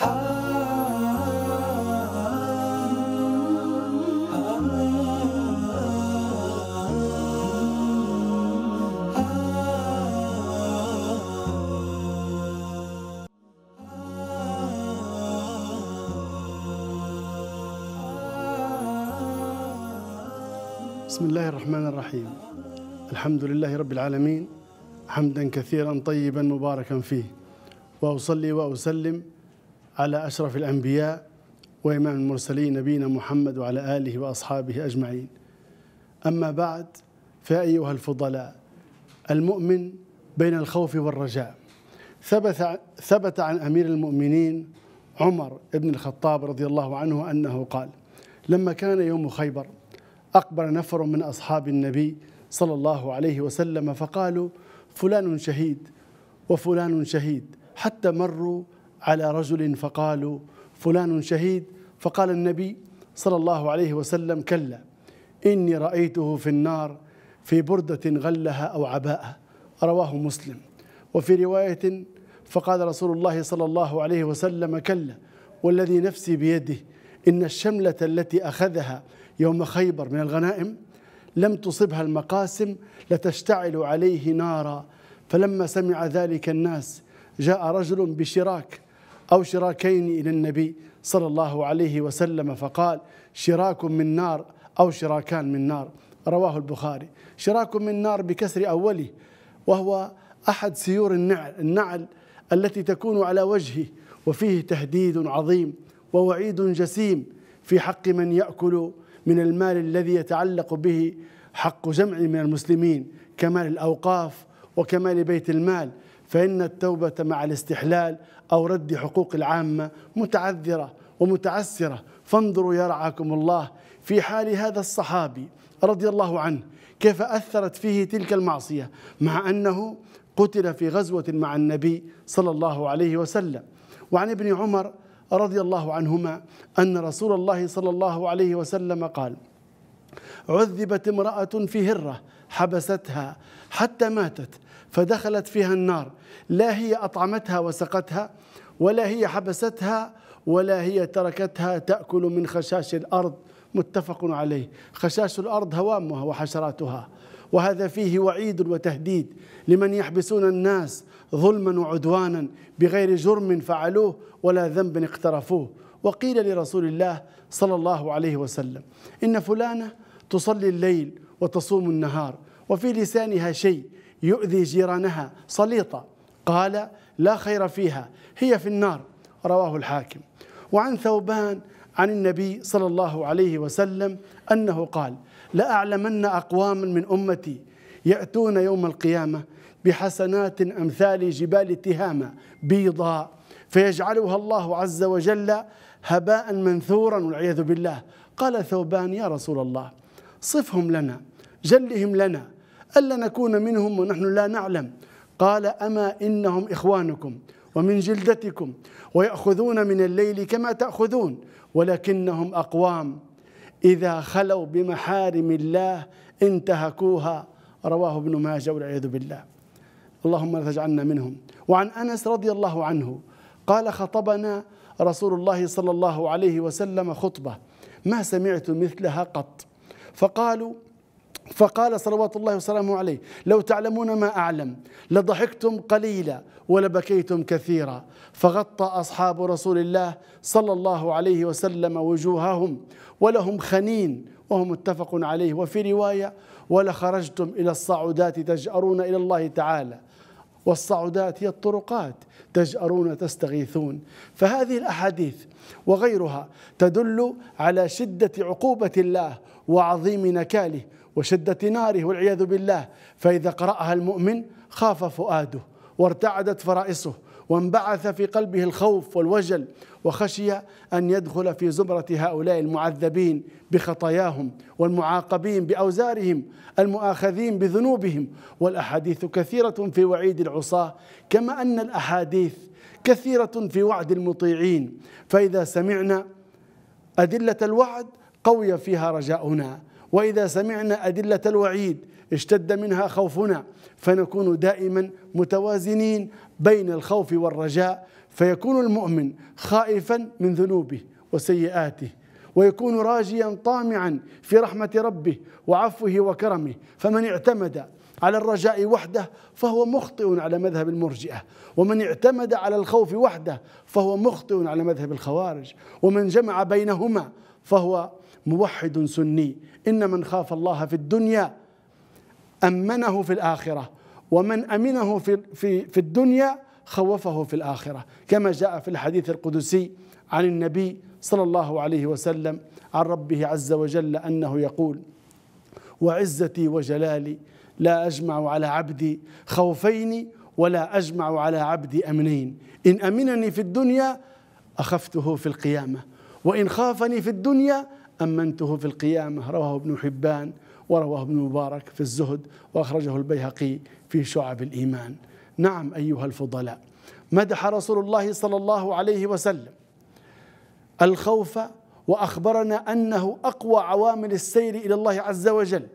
بسم الله الرحمن الرحيم الحمد لله رب العالمين حمدا كثيرا طيبا مباركا فيه واصلي واسلم على أشرف الأنبياء وإمام المرسلين نبينا محمد وعلى آله وأصحابه أجمعين أما بعد فيا أيها الفضلاء المؤمن بين الخوف والرجاء ثبت عن أمير المؤمنين عمر بن الخطاب رضي الله عنه أنه قال لما كان يوم خيبر أقبل نفر من أصحاب النبي صلى الله عليه وسلم فقالوا فلان شهيد وفلان شهيد حتى مروا على رجل فقالوا فلان شهيد فقال النبي صلى الله عليه وسلم كلا إني رأيته في النار في بردة غلها أو عباءة رواه مسلم وفي رواية فقال رسول الله صلى الله عليه وسلم كلا والذي نفسي بيده إن الشملة التي أخذها يوم خيبر من الغنائم لم تصبها المقاسم لتشتعل عليه نارا فلما سمع ذلك الناس جاء رجل بشراك أو شراكين إلى النبي صلى الله عليه وسلم فقال شراك من نار أو شراكان من نار رواه البخاري شراك من نار بكسر أوله وهو أحد سيور النعل, النعل التي تكون على وجهه وفيه تهديد عظيم ووعيد جسيم في حق من يأكل من المال الذي يتعلق به حق جمع من المسلمين كمال الأوقاف وكمال بيت المال فإن التوبة مع الاستحلال أو رد حقوق العامة متعذرة ومتعسرة فانظروا يا رعاكم الله في حال هذا الصحابي رضي الله عنه كيف أثرت فيه تلك المعصية مع أنه قتل في غزوة مع النبي صلى الله عليه وسلم وعن ابن عمر رضي الله عنهما أن رسول الله صلى الله عليه وسلم قال عذبت امرأة في هرة حبستها حتى ماتت فدخلت فيها النار لا هي أطعمتها وسقتها ولا هي حبستها ولا هي تركتها تأكل من خشاش الأرض متفق عليه خشاش الأرض هوامها وحشراتها وهذا فيه وعيد وتهديد لمن يحبسون الناس ظلما وعدوانا بغير جرم فعلوه ولا ذنب اقترفوه وقيل لرسول الله صلى الله عليه وسلم إن فلانة تصلي الليل وتصوم النهار وفي لسانها شيء يؤذي جيرانها صليطة قال لا خير فيها هي في النار رواه الحاكم وعن ثوبان عن النبي صلى الله عليه وسلم أنه قال لأعلمن أقواما من أمتي يأتون يوم القيامة بحسنات أمثال جبال تهامة بيضاء فيجعلها الله عز وجل هباء منثورا والعياذ بالله قال ثوبان يا رسول الله صفهم لنا جلهم لنا ألا نكون منهم ونحن لا نعلم قال أما إنهم إخوانكم ومن جلدتكم ويأخذون من الليل كما تأخذون ولكنهم أقوام إذا خلوا بمحارم الله انتهكوها رواه ابن ماجه والعياذ بالله اللهم لا تجعلنا منهم وعن أنس رضي الله عنه قال خطبنا رسول الله صلى الله عليه وسلم خطبة ما سمعت مثلها قط فقالوا فقال صلوات الله وسلامه عليه لو تعلمون ما أعلم لضحكتم قليلا ولبكيتم كثيرا فغطى أصحاب رسول الله صلى الله عليه وسلم وجوههم ولهم خنين وهو متفق عليه وفي رواية ولخرجتم إلى الصعودات تجأرون إلى الله تعالى والصعودات هي الطرقات تجأرون تستغيثون فهذه الأحاديث وغيرها تدل على شدة عقوبة الله وعظيم نكاله وشدة ناره والعياذ بالله فإذا قرأها المؤمن خاف فؤاده وارتعدت فرائصه وانبعث في قلبه الخوف والوجل وخشي أن يدخل في زمرة هؤلاء المعذبين بخطاياهم والمعاقبين بأوزارهم المؤاخذين بذنوبهم والأحاديث كثيرة في وعيد العصاة كما أن الأحاديث كثيرة في وعد المطيعين فإذا سمعنا أدلة الوعد قوي فيها رجاؤنا وإذا سمعنا أدلة الوعيد اشتد منها خوفنا فنكون دائما متوازنين بين الخوف والرجاء فيكون المؤمن خائفا من ذنوبه وسيئاته ويكون راجيا طامعا في رحمة ربه وعفوه وكرمه فمن اعتمد على الرجاء وحده فهو مخطئ على مذهب المرجئة ومن اعتمد على الخوف وحده فهو مخطئ على مذهب الخوارج ومن جمع بينهما فهو موحد سني إن من خاف الله في الدنيا أمنه في الآخرة ومن أمنه في, في, في الدنيا خوفه في الآخرة كما جاء في الحديث القدسي عن النبي صلى الله عليه وسلم عن ربه عز وجل أنه يقول وعزتي وجلالي لا أجمع على عبدي خوفين ولا أجمع على عبدي أمنين إن أمنني في الدنيا أخفته في القيامة وإن خافني في الدنيا أمنته في القيامة رواه ابن حبان ورواه ابن مبارك في الزهد وأخرجه البيهقي في شعب الإيمان نعم أيها الفضلاء مدح رسول الله صلى الله عليه وسلم الخوف وأخبرنا أنه أقوى عوامل السير إلى الله عز وجل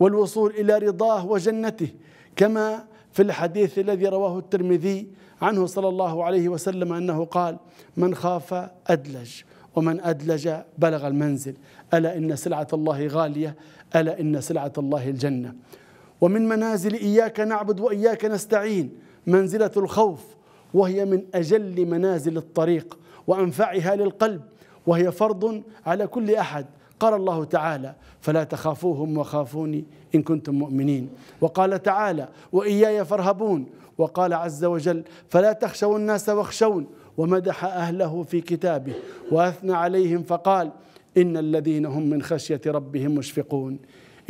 والوصول إلى رضاه وجنته كما في الحديث الذي رواه الترمذي عنه صلى الله عليه وسلم أنه قال من خاف أدلج ومن أدلج بلغ المنزل ألا إن سلعة الله غالية ألا إن سلعة الله الجنة ومن منازل إياك نعبد وإياك نستعين منزلة الخوف وهي من أجل منازل الطريق وأنفعها للقلب وهي فرض على كل أحد قال الله تعالى فلا تخافوهم وخافوني إن كنتم مؤمنين وقال تعالى وإياي فارهبون وقال عز وجل فلا تخشوا الناس واخشون ومدح أهله في كتابه وأثنى عليهم فقال إن الذين هم من خشية ربهم مشفقون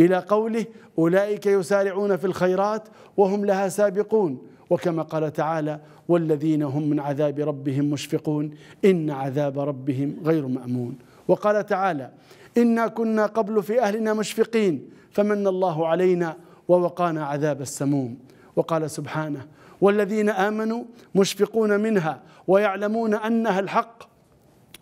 إلى قوله أولئك يسارعون في الخيرات وهم لها سابقون وكما قال تعالى والذين هم من عذاب ربهم مشفقون إن عذاب ربهم غير مأمون وقال تعالى إنا كنا قبل في أهلنا مشفقين فمن الله علينا ووقانا عذاب السموم وقال سبحانه والذين آمنوا مشفقون منها ويعلمون أنها الحق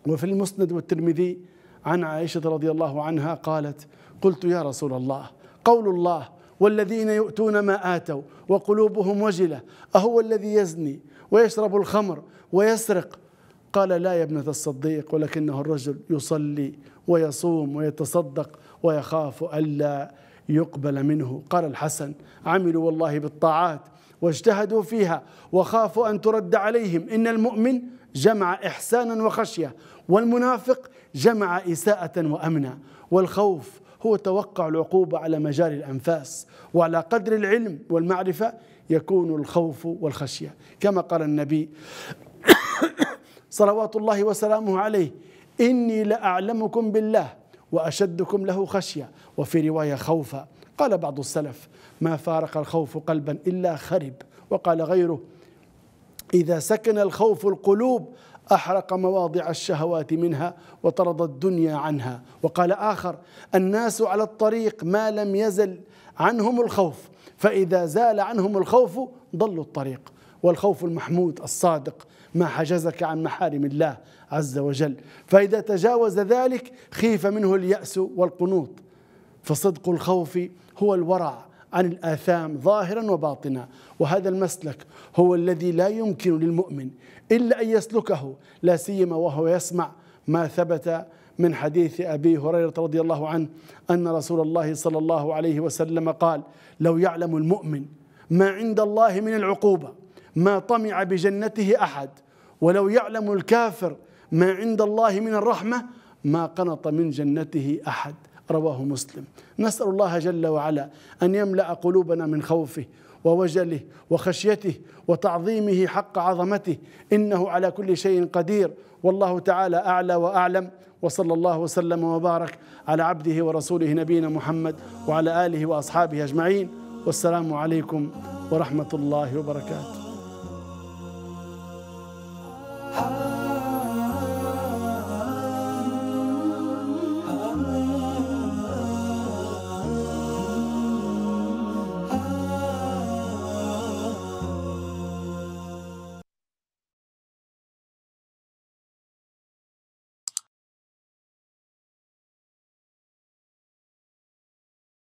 وفي المسند والترمذي عن عائشة رضي الله عنها قالت قلت يا رسول الله قول الله والذين يؤتون ما آتوا وقلوبهم وجلة أهو الذي يزني ويشرب الخمر ويسرق قال لا يا ابنة الصديق ولكنه الرجل يصلي ويصوم ويتصدق ويخاف ألا يقبل منه قال الحسن عملوا والله بالطاعات واجتهدوا فيها وخافوا أن ترد عليهم إن المؤمن جمع إحسانا وخشية والمنافق جمع إساءة وأمنا والخوف هو توقع العقوبة على مجال الأنفاس وعلى قدر العلم والمعرفة يكون الخوف والخشية كما قال النبي صلوات الله وسلامه عليه إني لأعلمكم بالله وأشدكم له خشية وفي رواية خوفا قال بعض السلف ما فارق الخوف قلبا إلا خرب وقال غيره إذا سكن الخوف القلوب أحرق مواضع الشهوات منها وطرد الدنيا عنها وقال آخر الناس على الطريق ما لم يزل عنهم الخوف فإذا زال عنهم الخوف ضلوا الطريق والخوف المحمود الصادق ما حجزك عن محارم الله عز وجل فإذا تجاوز ذلك خيف منه اليأس والقنوط فصدق الخوف هو الورع عن الآثام ظاهرا وباطنا وهذا المسلك هو الذي لا يمكن للمؤمن إلا أن يسلكه لا سيما وهو يسمع ما ثبت من حديث أبي هريرة رضي الله عنه أن رسول الله صلى الله عليه وسلم قال لو يعلم المؤمن ما عند الله من العقوبة ما طمع بجنته أحد ولو يعلم الكافر ما عند الله من الرحمة ما قنط من جنته أحد رواه مسلم نسأل الله جل وعلا أن يملأ قلوبنا من خوفه ووجله وخشيته وتعظيمه حق عظمته إنه على كل شيء قدير والله تعالى أعلى وأعلم وصلى الله وسلم وبارك على عبده ورسوله نبينا محمد وعلى آله وأصحابه أجمعين والسلام عليكم ورحمة الله وبركاته